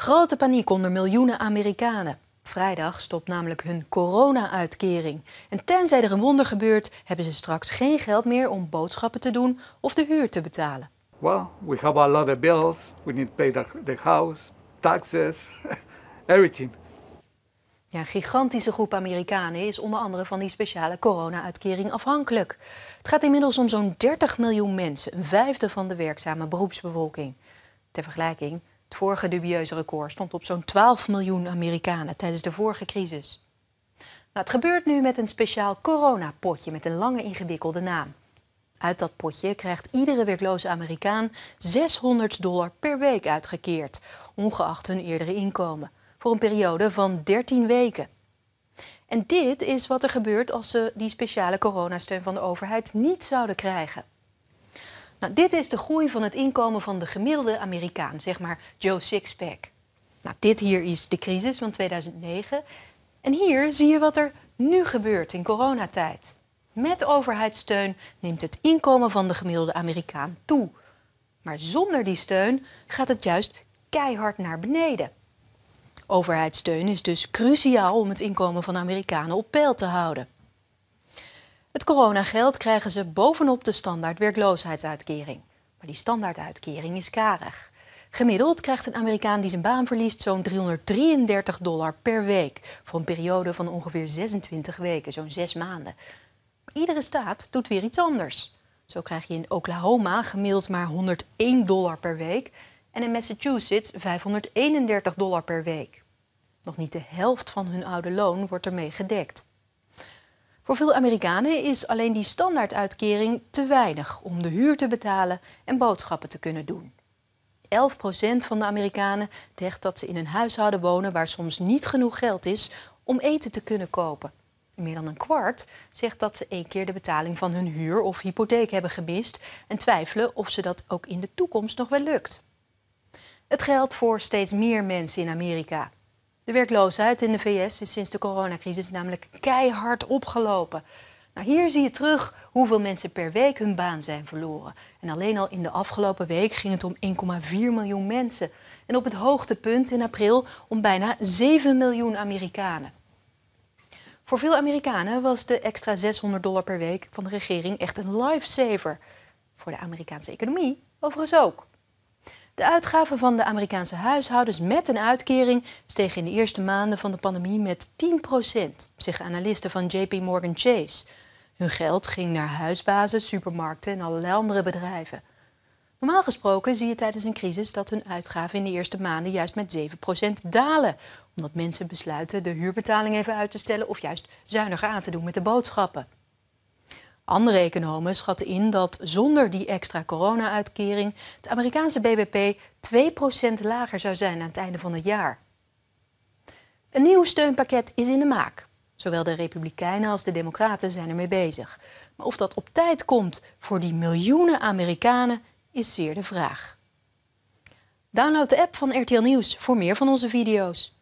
Grote paniek onder miljoenen Amerikanen. Vrijdag stopt namelijk hun corona-uitkering. En tenzij er een wonder gebeurt, hebben ze straks geen geld meer om boodschappen te doen of de huur te betalen. Well, we have a lot of bills. We need to pay the, house, taxes, everything. Ja, een gigantische groep Amerikanen is onder andere van die speciale corona-uitkering afhankelijk. Het gaat inmiddels om zo'n 30 miljoen mensen, een vijfde van de werkzame beroepsbevolking. Ter vergelijking, het vorige dubieuze record stond op zo'n 12 miljoen Amerikanen tijdens de vorige crisis. Nou, het gebeurt nu met een speciaal coronapotje met een lange ingewikkelde naam. Uit dat potje krijgt iedere werkloze Amerikaan 600 dollar per week uitgekeerd, ongeacht hun eerdere inkomen, voor een periode van 13 weken. En dit is wat er gebeurt als ze die speciale coronasteun van de overheid niet zouden krijgen. Nou, dit is de groei van het inkomen van de gemiddelde Amerikaan, zeg maar Joe Sixpack. Nou, dit hier is de crisis van 2009. En hier zie je wat er nu gebeurt in coronatijd. Met overheidssteun neemt het inkomen van de gemiddelde Amerikaan toe. Maar zonder die steun gaat het juist keihard naar beneden. Overheidssteun is dus cruciaal om het inkomen van Amerikanen op peil te houden. Het coronageld krijgen ze bovenop de standaard werkloosheidsuitkering. Maar die standaarduitkering is karig. Gemiddeld krijgt een Amerikaan die zijn baan verliest zo'n 333 dollar per week voor een periode van ongeveer 26 weken, zo'n 6 maanden. iedere staat doet weer iets anders. Zo krijg je in Oklahoma gemiddeld maar 101 dollar per week en in Massachusetts 531 dollar per week. Nog niet de helft van hun oude loon wordt ermee gedekt. Voor veel Amerikanen is alleen die standaarduitkering te weinig om de huur te betalen en boodschappen te kunnen doen. 11% van de Amerikanen zegt dat ze in een huishouden wonen waar soms niet genoeg geld is om eten te kunnen kopen. Meer dan een kwart zegt dat ze één keer de betaling van hun huur of hypotheek hebben gemist en twijfelen of ze dat ook in de toekomst nog wel lukt. Het geldt voor steeds meer mensen in Amerika. De werkloosheid in de VS is sinds de coronacrisis namelijk keihard opgelopen. Nou, hier zie je terug hoeveel mensen per week hun baan zijn verloren. En alleen al in de afgelopen week ging het om 1,4 miljoen mensen. En op het hoogtepunt in april om bijna 7 miljoen Amerikanen. Voor veel Amerikanen was de extra 600 dollar per week van de regering echt een lifesaver. Voor de Amerikaanse economie overigens ook. De uitgaven van de Amerikaanse huishoudens met een uitkering stegen in de eerste maanden van de pandemie met 10%, zeggen analisten van JP Morgan Chase. Hun geld ging naar huisbazen, supermarkten en allerlei andere bedrijven. Normaal gesproken zie je tijdens een crisis dat hun uitgaven in de eerste maanden juist met 7% dalen, omdat mensen besluiten de huurbetaling even uit te stellen of juist zuiniger aan te doen met de boodschappen. Andere economen schatten in dat zonder die extra corona-uitkering het Amerikaanse BBP 2% lager zou zijn aan het einde van het jaar. Een nieuw steunpakket is in de maak. Zowel de Republikeinen als de Democraten zijn ermee bezig. Maar of dat op tijd komt voor die miljoenen Amerikanen is zeer de vraag. Download de app van RTL Nieuws voor meer van onze video's.